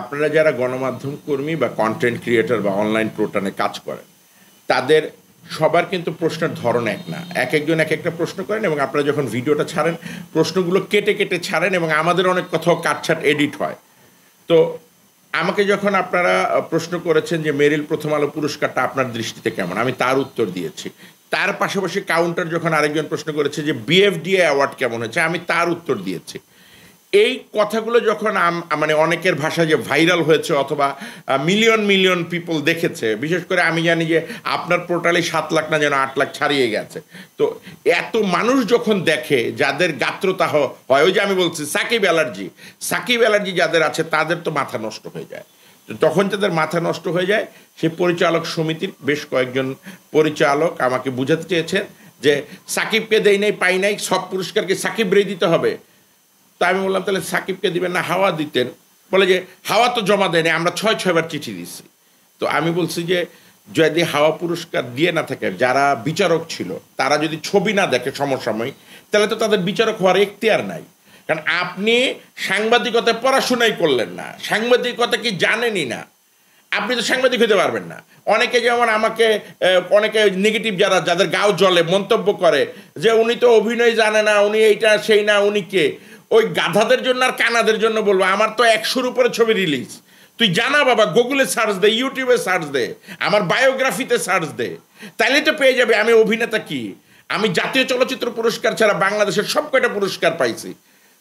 আপনারা যারা গণমাধ্যম কর্মী বা কন্টেন্ট ক্রিয়েটার বা অনলাইন প্রোটানে কাজ করেন তাদের সবার কিন্তু প্রশ্নের ধরন এক না এক একজন এক একটা প্রশ্ন করেন এবং আপনারা যখন ভিডিওটা ছাড়েন প্রশ্নগুলো কেটে কেটে ছাড়েন এবং আমাদের অনেক কোথাও কাটছাট এডিট হয় তো আমাকে যখন আপনারা প্রশ্ন করেছেন যে মেরিল প্রথম আলো পুরস্কারটা আপনার দৃষ্টিতে কেমন আমি তার উত্তর দিয়েছি তার পাশাপাশি কাউন্টার যখন আরেকজন প্রশ্ন করেছে যে বিএফডিএ অ্যাওয়ার্ড কেমন হয়েছে আমি তার উত্তর দিয়েছি এই কথাগুলো যখন মানে অনেকের ভাষা যে ভাইরাল হয়েছে অথবা মিলিয়ন মিলিয়ন পিপল দেখেছে বিশেষ করে আমি জানি যে আপনার পোর্টালে সাত লাখ না যেন আট লাখ ছাড়িয়ে গেছে তো এত মানুষ যখন দেখে যাদের গাত্রতাহ হয় ওই যে আমি বলছি সাকিব অ্যালার্জি সাকিব অ্যালার্জি যাদের আছে তাদের তো মাথা নষ্ট হয়ে যায় তখন যাদের মাথা নষ্ট হয়ে যায় সে পরিচালক সমিতির বেশ কয়েকজন পরিচালক আমাকে বুঝাতে চেয়েছেন যে সাকিবকে দেয় নাই পাই নাই সব পুরস্কারকে সাকিব রে দিতে হবে তা আমি বললাম তাহলে সাকিবকে দিবেন না হাওয়া দিতেন বলে যে হাওয়া তো জমা দেয়নি আমরা ছয় ছয়বার চিঠি দিছি তো আমি বলছি যে যদি হাওয়া পুরস্কার দিয়ে না থাকে যারা বিচারক ছিল তারা যদি ছবি না দেখে সমসাময়িক তাহলে তো তাদের বিচারক হওয়ার এখতিয়ার নাই কারণ আপনি সাংবাদিকতায় পড়াশোনাই করলেন না সাংবাদিকতা কি জানেনই না আপনি তো সাংবাদিক হতে পারবেন না অনেকে যেমন আমাকে অনেকে নেগেটিভ যারা যাদের গাও জলে মন্তব্য করে যে উনি তো অভিনয় জানে না উনি এইটা সেই না উনি কে ওই গাধাদের জন্য আর কানাদের জন্য বলবো আমার তো একশোর উপরে ছবি রিলিজ তুই জানা বাবা গুগলে সার্চ দে ইউটিউবে সার্চ দে আমার বায়োগ্রাফিতে সার্চ দে তাইলে তো পেয়ে যাবে আমি অভিনেতা কি আমি জাতীয় চলচ্চিত্র পুরস্কার ছাড়া বাংলাদেশের সব কয়টা পুরস্কার পাইছি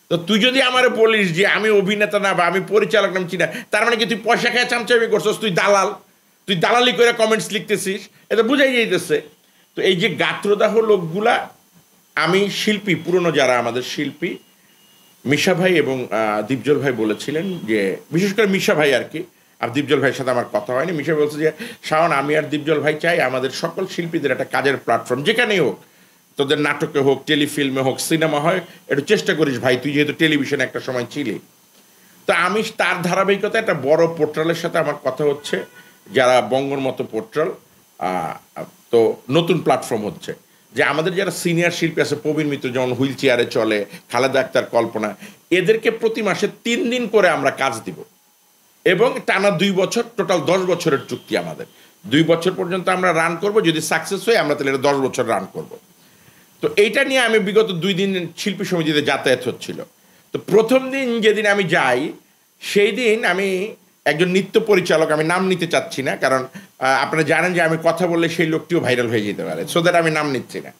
তো তুই যদি আমার বলিস যে আমি অভিনেতা না বা আমি পরিচালক নাম চিনা তার মানে কি তুই পয়সা খেয়ে চামচামি করছিস তুই দালাল তুই দালালি করে কমেন্টস লিখতেছিস এটা বুঝাই যাইতেছে তো এই যে গাত্রদাহ লোকগুলা আমি শিল্পী পুরনো যারা আমাদের শিল্পী মিশা ভাই এবং দীপজল ভাই বলেছিলেন যে বিশেষ করে মিশা ভাই আর কি আর দীপজল ভাইয়ের সাথে আমার কথা হয়নি মিশা বলছে যে শাওন আমি আর দীপজল ভাই চাই আমাদের সকল শিল্পীদের একটা কাজের প্ল্যাটফর্ম যেখানেই হোক তোদের নাটকে হোক টেলিফিল্মে হোক সিনেমা হয় একটু চেষ্টা করিস ভাই তুই যেহেতু টেলিভিশনে একটা সময় ছিলি তো আমি তার ধারাবাহিকতা একটা বড় পোর্ট্রালের সাথে আমার কথা হচ্ছে যারা বঙ্গর মতো পোর্ট্রাল তো নতুন প্ল্যাটফর্ম হচ্ছে যে আমাদের যারা সিনিয়র শিল্পী আছে প্রবীণ মিত্র যেমন হুইল চেয়ারে চলে খালেদা আক্তার কল্পনা এদেরকে প্রতি মাসে তিন দিন করে আমরা কাজ দিব এবং টানা দুই বছর টোটাল দশ বছরের চুক্তি আমাদের দুই বছর পর্যন্ত আমরা রান করব যদি সাকসেস হয় আমরা তাহলে এটা দশ বছর রান করব তো এইটা নিয়ে আমি বিগত দুই দিন শিল্পী সমিতিতে যাতায়াত হচ্ছিল তো প্রথম দিন যেদিন আমি যাই সেই দিন আমি একজন নৃত্য পরিচালক আমি নাম নিতে চাচ্ছি না কারণ আপনারা জানেন যে আমি কথা বললে সেই লোকটিও ভাইরাল হয়ে যেতে পারে সো দ্যাট আমি নাম নিচ্ছি না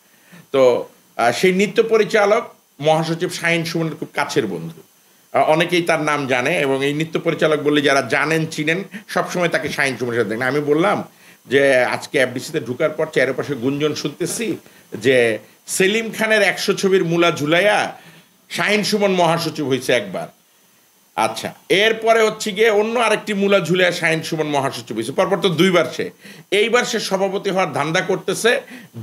তো সেই নৃত্য পরিচালক মহাসচিব শাহিন সুমনের খুব কাছের বন্ধু অনেকেই তার নাম জানে এবং এই নৃত্য পরিচালক বললে যারা জানেন চিনেন সবসময় তাকে শাহিন সুমনের সাথে দেখেন আমি বললাম যে আজকে এফডিসিতে ঢুকার পর চারপাশে গুঞ্জন শুনতেছি যে সেলিম খানের একশো ছবির মূলা ঝুলাইয়া শাহিন সুমন মহাসচিব হয়েছে একবার আচ্ছা এরপরে হচ্ছে গিয়ে অন্য আরেকটি মূলা ঝুলিয়া শাহিন সুমন মহাসচিব হয়েছে পরপর তো দুইবার সে এইবার সে সভাপতি হওয়ার ধান্দা করতেছে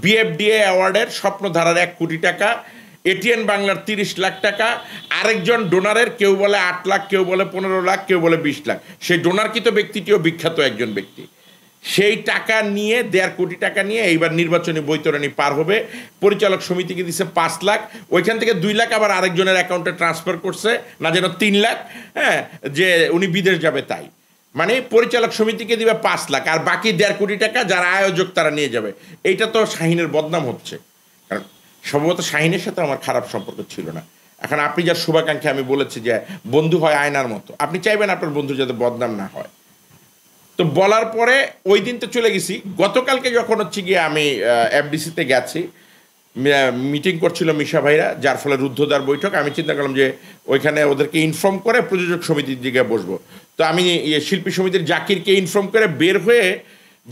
বিএফডিএ অ্যাওয়ার্ডের স্বপ্নধারার এক কোটি টাকা এটিএন বাংলার তিরিশ লাখ টাকা আরেকজন ডোনারের কেউ বলে আট লাখ কেউ বলে পনেরো লাখ কেউ বলে বিশ লাখ সেই ডোনার ব্যক্তিটিও বিখ্যাত একজন ব্যক্তি সেই টাকা নিয়ে দেড় কোটি টাকা নিয়ে এইবার নির্বাচনী বৈতরণী পার হবে পরিচালক সমিতিকে দিছে পাঁচ লাখ ওইখান থেকে দুই লাখ আবার আরেকজনের অ্যাকাউন্টে ট্রান্সফার করছে না যেন তিন লাখ হ্যাঁ যে উনি বিদেশ যাবে তাই মানে পরিচালক সমিতিকে দিবে পাঁচ লাখ আর বাকি দেড় কোটি টাকা যারা আয়োজক তারা নিয়ে যাবে এইটা তো শাহিনের বদনাম হচ্ছে কারণ সম্ভবত শাহিনের সাথে আমার খারাপ সম্পর্ক ছিল না এখন আপনি যার শুভাকাঙ্ক্ষী আমি বলেছি যে বন্ধু হয় আয়নার মতো আপনি চাইবেন আপনার বন্ধু যাতে বদনাম না হয় তো বলার পরে ওই দিন তো চলে গেছি গতকালকে যখন হচ্ছে গিয়ে আমি এফডিসিতে গেছি মিটিং করছিল মিশা ভাইরা যার ফলে রুদ্ধদ্বার বৈঠক আমি চিন্তা করলাম যে ওইখানে ওদেরকে ইনফর্ম করে প্রযোজক সমিতির দিকে বসবো তো আমি ইয়ে শিল্পী সমিতির জাকিরকে ইনফর্ম করে বের হয়ে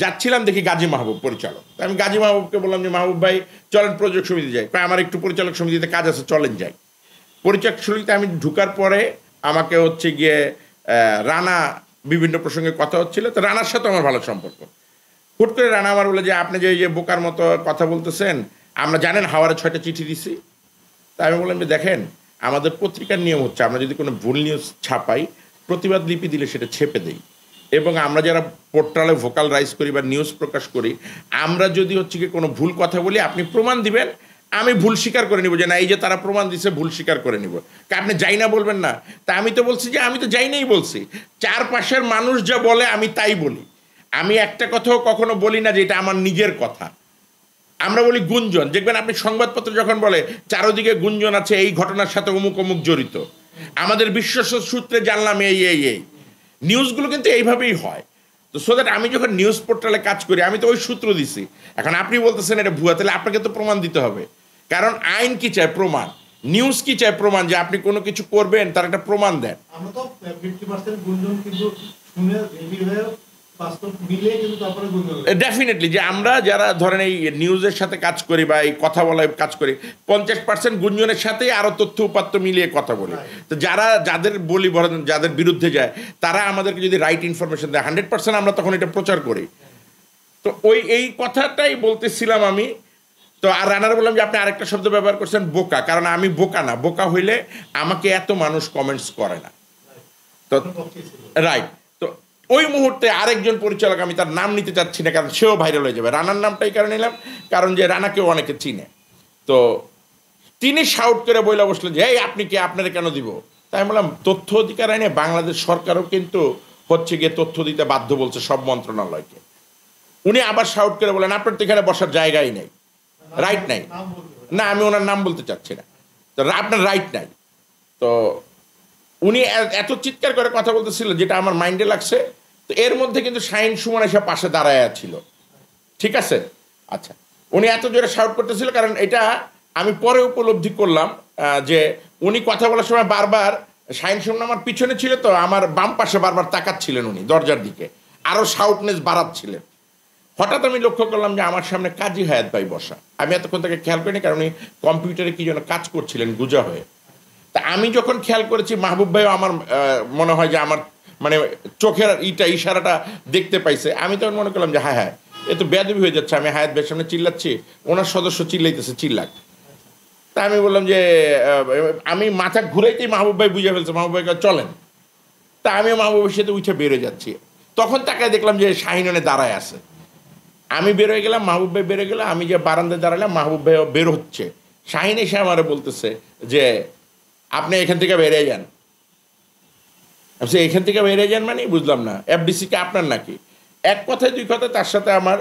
যাচ্ছিলাম দেখি গাজী মাহবুব পরিচালক আমি গাজী মাহবুবকে বললাম যে মাহবুব ভাই চলেন প্রযোজক সমিতি যাই আমার একটু পরিচালক সমিতিতে কাজ আছে চলেন যাই পরিচালক সমিতিতে আমি ঢুকার পরে আমাকে হচ্ছে গিয়ে রানা বিভিন্ন প্রসঙ্গে কথা হচ্ছিল তো রানার সাথে আমার ভালো সম্পর্ক হুট করে রানা আমার বলে যে আপনি যে যে বোকার মতো কথা বলতেছেন আমরা জানেন হাওয়ারে ছয়টা চিঠি দিছি তা আমি বললাম যে দেখেন আমাদের পত্রিকার নিয়ম হচ্ছে আমরা যদি কোনো ভুল নিউজ ছাপাই প্রতিবাদ লিপি দিলে সেটা ছেপে দেই এবং আমরা যারা পোর্টালে ভোকাল রাইজ করি বা নিউজ প্রকাশ করি আমরা যদি হচ্ছে কি কোনো ভুল কথা বলি আপনি প্রমাণ দিবেন আমি ভুল স্বীকার করে নিব যে না এই যে তারা প্রমাণ দিচ্ছে ভুল স্বীকার করে নিব আপনি যাই না বলবেন না তা আমি তো বলছি যে আমি তো যাই নাই বলছি চারপাশের মানুষ যা বলে আমি তাই বলি আমি একটা কথাও কখনো বলি না যে এটা আমার নিজের কথা আমরা বলি গুঞ্জন দেখবেন আপনি সংবাদপত্র যখন বলে চারোদিকে গুঞ্জন আছে এই ঘটনার সাথে অমুক অমুক জড়িত আমাদের বিশ্বস্ত সূত্রে জানলাম এই এই এই নিউজগুলো কিন্তু এইভাবেই হয় তো সো দ্যাট আমি যখন নিউজ পোর্টালে কাজ করি আমি তো ওই সূত্র দিছি এখন আপনি বলতেছেন এটা ভুয়া তাহলে আপনাকে তো প্রমাণ দিতে হবে কারণ আইন কি চায় প্রমাণ নিউজ কি চায় প্রমাণ যে আপনি কোনো কিছু করবেন তার একটা প্রমাণ দেন ডেফিনেটলি যে আমরা যারা ধরেন এই নিউজের সাথে কাজ করি বা এই কথা বলায় কাজ করি পঞ্চাশ পার্সেন্ট গুঞ্জনের সাথেই আরও তথ্য উপাত্ত মিলিয়ে কথা বলি তো যারা যাদের বলি বলেন যাদের বিরুদ্ধে যায় তারা আমাদেরকে যদি রাইট ইনফরমেশন দেয় হান্ড্রেড পার্সেন্ট আমরা তখন এটা প্রচার করি তো ওই এই কথাটাই বলতেছিলাম আমি তো আর রানার বললাম যে আপনি আরেকটা শব্দ ব্যবহার করছেন বোকা কারণ আমি বোকা না বোকা হইলে আমাকে এত মানুষ কমেন্টস করে না তো রাইট তো ওই মুহূর্তে আরেকজন পরিচালক আমি তার নাম নিতে চাচ্ছি না কারণ সেও ভাইরাল হয়ে যাবে রানার নামটাই কারণ কারণে নিলাম কারণ যে রানাকেও অনেকে চিনে তো তিনি শাউট করে বইলা বসলেন যে এই আপনি কে আপনারা কেন দিব তাই বললাম তথ্য অধিকার আইনে বাংলাদেশ সরকারও কিন্তু হচ্ছে গিয়ে তথ্য দিতে বাধ্য বলছে সব মন্ত্রণালয়কে উনি আবার শাউট করে বলেন আপনার তো এখানে বসার জায়গাই নেই রাইট নাই না আমি ওনার নাম বলতে চাচ্ছি না তো আপনার রাইট নাই তো উনি এত চিৎকার করে কথা বলতেছিল যেটা আমার মাইন্ডে লাগছে তো এর মধ্যে কিন্তু সাইন সুমন এসে পাশে দাঁড়ায় ছিল ঠিক আছে আচ্ছা উনি এত জোরে শাউট করতেছিল কারণ এটা আমি পরে উপলব্ধি করলাম যে উনি কথা বলার সময় বারবার সাইন সুমন আমার পিছনে ছিল তো আমার বাম পাশে বারবার তাকাচ্ছিলেন উনি দরজার দিকে আরও শাউটনেস বাড়াচ্ছিলেন হঠাৎ আমি লক্ষ্য করলাম যে আমার সামনে কাজী হায়াত ভাই বসা আমি এতক্ষণ তাকে খেয়াল করিনি কারণ উনি কম্পিউটারে কী যেন কাজ করছিলেন গুজা হয়ে তা আমি যখন খেয়াল করেছি মাহবুব ভাইও আমার মনে হয় যে আমার মানে চোখের ইটা ইশারাটা দেখতে পাইছে আমি তখন মনে করলাম যে হ্যাঁ হ্যাঁ এ তো বেদবি হয়ে যাচ্ছে আমি হায়াত ভাইয়ের সামনে চিল্লাচ্ছি ওনার সদস্য চিল্লাইতেছে চিল্লাক তা আমি বললাম যে আমি মাথা ঘুরাইতেই মাহবুব ভাই বুঝে ফেলছে মাহবুব ভাই চলেন তা আমিও মাহবুবের সাথে উঠে বেড়ে যাচ্ছি তখন তাকে দেখলাম যে শাহিননে দাঁড়ায় আছে আমি বেরোয় গেলাম মাহবুব ভাই বেরোয় গেলাম আমি যে বারান্দায় দাঁড়ালাম মাহবুব ভাই বের হচ্ছে শাহিন এসে আমার বলতেছে যে আপনি এখান থেকে বেরিয়ে যান সে এখান থেকে বেরিয়ে যান মানে বুঝলাম না কে আপনার নাকি এক কথায় দুই কথা তার সাথে আমার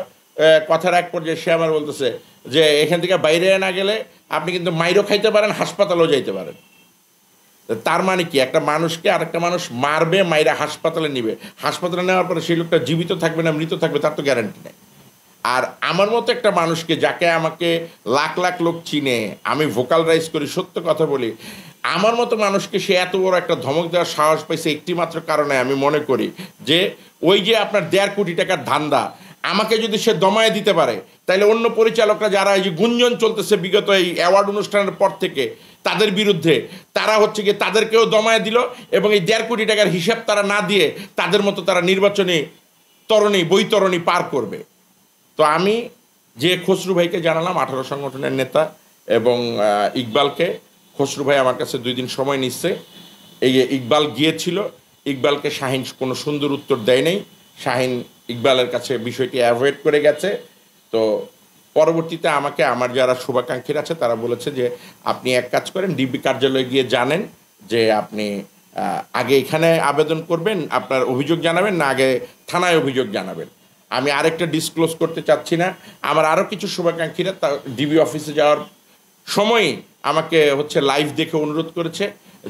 কথার এক পর্যায়ে সে আমার বলতেছে যে এখান থেকে বাইরে না গেলে আপনি কিন্তু মাইরও খাইতে পারেন হাসপাতালও যাইতে পারেন তার মানে কি একটা মানুষকে আরেকটা মানুষ মারবে মাইরা হাসপাতালে নিবে হাসপাতালে নেওয়ার পরে সেই লোকটা জীবিত থাকবে না মৃত থাকবে তার তো গ্যারান্টি নেই আর আমার মতো একটা মানুষকে যাকে আমাকে লাখ লাখ লোক চিনে আমি ভোকাল রাইজ করি সত্য কথা বলি আমার মতো মানুষকে সে এত বড় একটা ধমক দেওয়ার সাহস পাইছে একটি মাত্র কারণে আমি মনে করি যে ওই যে আপনার দেড় কোটি টাকার ধান্দা আমাকে যদি সে দমায় দিতে পারে তাহলে অন্য পরিচালকরা যারা এই যে গুঞ্জন চলতেছে বিগত এই অ্যাওয়ার্ড অনুষ্ঠানের পর থেকে তাদের বিরুদ্ধে তারা হচ্ছে গিয়ে তাদেরকেও দমায় দিল এবং এই দেড় কোটি টাকার হিসাব তারা না দিয়ে তাদের মতো তারা নির্বাচনী তরণী বৈতরণী পার করবে তো আমি যে খসরু ভাইকে জানালাম আঠারো সংগঠনের নেতা এবং ইকবালকে খসরু ভাই আমার কাছে দুই দিন সময় নিচ্ছে এই ইকবাল গিয়েছিল ইকবালকে শাহিন কোনো সুন্দর উত্তর দেয় নাই শাহিন ইকবালের কাছে বিষয়টি অ্যাভয়েড করে গেছে তো পরবর্তীতে আমাকে আমার যারা শুভাকাঙ্ক্ষীর আছে তারা বলেছে যে আপনি এক কাজ করেন ডিবি কার্যালয়ে গিয়ে জানেন যে আপনি আগে এখানে আবেদন করবেন আপনার অভিযোগ জানাবেন না আগে থানায় অভিযোগ জানাবেন আমি আরেকটা ডিসক্লোজ করতে চাচ্ছি না আমার আরও কিছু শুভাকাঙ্ক্ষীরা তা ডিবি অফিসে যাওয়ার সময়ই আমাকে হচ্ছে লাইভ দেখে অনুরোধ করেছে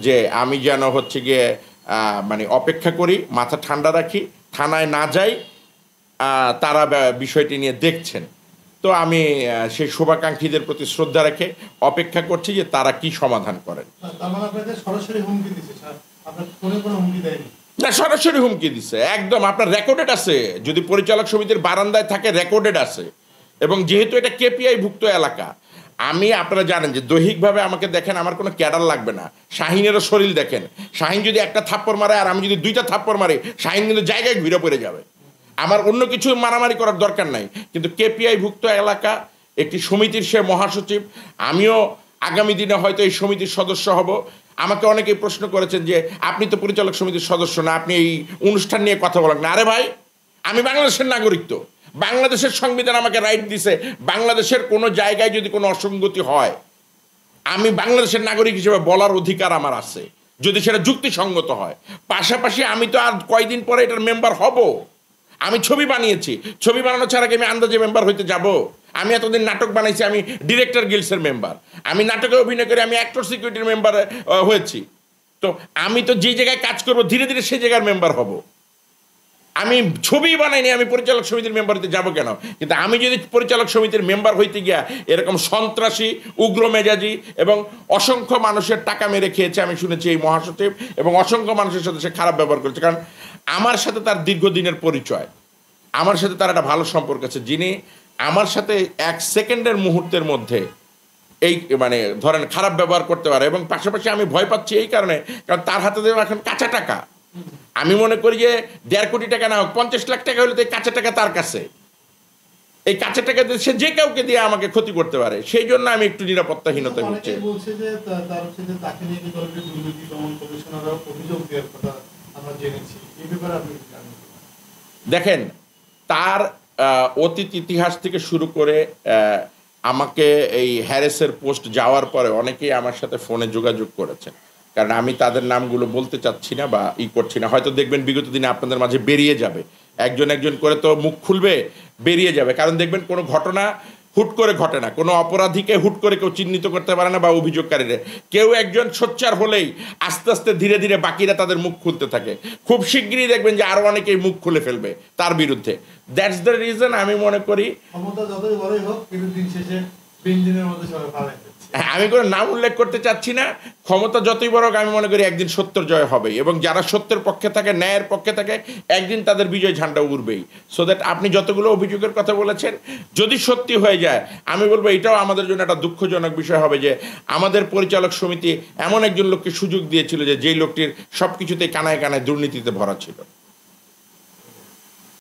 যে আমি যেন হচ্ছে গিয়ে মানে অপেক্ষা করি মাথা ঠান্ডা রাখি থানায় না যাই তারা বিষয়টি নিয়ে দেখছেন তো আমি সেই শুভাকাঙ্ক্ষীদের প্রতি শ্রদ্ধা রেখে অপেক্ষা করছি যে তারা কি সমাধান করেন মানে সরাসরি হুমকি দিচ্ছে স্যার আপনার কোনো হুমকি দেয়নি না সরাসরি হুমকি দিছে একদম আপনার রেকর্ডেড আছে যদি পরিচালক সমিতির বারান্দায় থাকে রেকর্ডেড আছে এবং যেহেতু এটা কেপিআই ভুক্ত এলাকা আমি আপনারা জানেন যে দৈহিকভাবে আমাকে দেখেন আমার কোনো ক্যাডার লাগবে না শাহিনেরও শরীর দেখেন শাহিন যদি একটা থাপ্পড় মারে আর আমি যদি দুইটা থাপ্পড় মারি শাহিন কিন্তু জায়গায় ঘুরে পড়ে যাবে আমার অন্য কিছু মারামারি করার দরকার নাই কিন্তু কেপিআই ভুক্ত এলাকা একটি সমিতির সে মহাসচিব আমিও আগামী দিনে হয়তো এই সমিতির সদস্য হব আমাকে অনেকেই প্রশ্ন করেছেন যে আপনি তো পরিচালক সমিতির সদস্য না আপনি এই অনুষ্ঠান নিয়ে কথা বলেন না আরে ভাই আমি বাংলাদেশের নাগরিক তো বাংলাদেশের সংবিধান আমাকে রাইট দিছে বাংলাদেশের কোনো জায়গায় যদি কোনো অসঙ্গতি হয় আমি বাংলাদেশের নাগরিক হিসেবে বলার অধিকার আমার আছে যদি সেটা যুক্তিসঙ্গত হয় পাশাপাশি আমি তো আর কয়দিন পরে এটার মেম্বার হব আমি ছবি বানিয়েছি ছবি বানানো ছাড়া কি আমি আন্দাজে মেম্বার হইতে যাবো আমি এতদিন নাটক বানাইছি আমি ডিরেক্টর গিলসের মেম্বার আমি নাটকে অভিনয় করে আমি অ্যাক্টর সিকিউরিটির মেম্বার হয়েছি তো আমি তো যে জায়গায় কাজ করব ধীরে ধীরে সেই জায়গার মেম্বার হব আমি ছবি বানাইনি আমি পরিচালক সমিতির মেম্বার হতে যাবো কেন কিন্তু আমি যদি পরিচালক সমিতির মেম্বার হইতে গিয়া এরকম সন্ত্রাসী উগ্র মেজাজি এবং অসংখ্য মানুষের টাকা মেরে খেয়েছে আমি শুনেছি এই মহাসচিব এবং অসংখ্য মানুষের সাথে সে খারাপ ব্যবহার করেছে কারণ আমার সাথে তার দীর্ঘদিনের পরিচয় আমার সাথে তার একটা ভালো সম্পর্ক আছে যিনি আমার সাথে এক সেকেন্ডের মুহূর্তের মধ্যে এই মানে ধরেন খারাপ ব্যবহার করতে পারে এবং পাশাপাশি আমি ভয় পাচ্ছি এই কারণে কারণ তার হাতে দেওয়া এখন কাঁচা টাকা আমি মনে করি যে দেড় কোটি টাকা না হোক পঞ্চাশ লাখ টাকা হলে তো এই কাঁচা টাকা তার কাছে এই কাঁচা টাকা দিয়ে সে যে কাউকে দিয়ে আমাকে ক্ষতি করতে পারে সেই জন্য আমি একটু নিরাপত্তাহীনতা হচ্ছে দেখেন তার অতীত ইতিহাস থেকে শুরু করে আমাকে এই হ্যারেসের পোস্ট যাওয়ার পরে অনেকেই আমার সাথে ফোনে যোগাযোগ করেছেন কারণ আমি তাদের নামগুলো বলতে চাচ্ছি না বা ই করছি না হয়তো দেখবেন বিগত দিনে আপনাদের মাঝে বেরিয়ে যাবে একজন একজন করে তো মুখ খুলবে বেরিয়ে যাবে কারণ দেখবেন কোনো ঘটনা হুট করে ঘটে না কোনো অপরাধীকে হুট করে কেউ চিহ্নিত করতে পারে না বা অভিযোগকারীরা কেউ একজন সোচ্চার হলেই আস্তে আস্তে ধীরে ধীরে বাকিরা তাদের মুখ খুলতে থাকে খুব শিগগিরই দেখবেন যে আরও অনেকেই মুখ খুলে ফেলবে তার বিরুদ্ধে দ্যাটস দ্য রিজন আমি মনে করি আমি কোনো নাম উল্লেখ করতে চাচ্ছি না ক্ষমতা যতই বড় হোক আমি মনে করি একদিন সত্যর জয় হবে এবং যারা সত্যের পক্ষে থাকে ন্যায়ের পক্ষে থাকে একদিন তাদের বিজয় ঝান্ডা উড়বেই সো দ্যাট আপনি যতগুলো অভিযোগের কথা বলেছেন যদি সত্যি হয়ে যায় আমি বলবো এটাও আমাদের জন্য একটা দুঃখজনক বিষয় হবে যে আমাদের পরিচালক সমিতি এমন একজন লোককে সুযোগ দিয়েছিল যে যেই লোকটির সব কিছুতেই কানায় কানায় দুর্নীতিতে ভরা ছিল